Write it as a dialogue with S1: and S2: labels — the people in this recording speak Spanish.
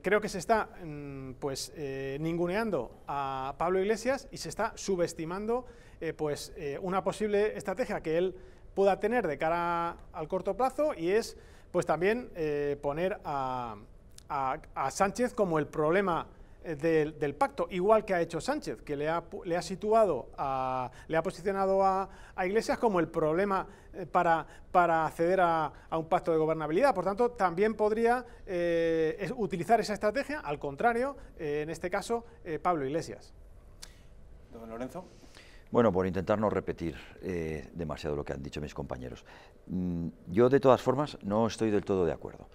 S1: Creo que se está mm, pues, eh, ninguneando a Pablo Iglesias y se está subestimando eh, pues, eh, una posible estrategia que él pueda tener de cara al corto plazo y es pues, también poner a Sánchez como el problema eh, del, pacto, igual que ha hecho Sánchez, que le ha, situado, le ha posicionado a, Iglesias como el problema eh, para, para acceder a, un pacto de gobernabilidad. Por tanto, también podría eh, utilizar esa estrategia, al contrario, en este caso, Pablo Iglesias. Don Lorenzo.
S2: Bueno, por intentar no repetir demasiado lo que han dicho mis compañeros. Mm, yo, de todas formas, no estoy del todo de acuerdo.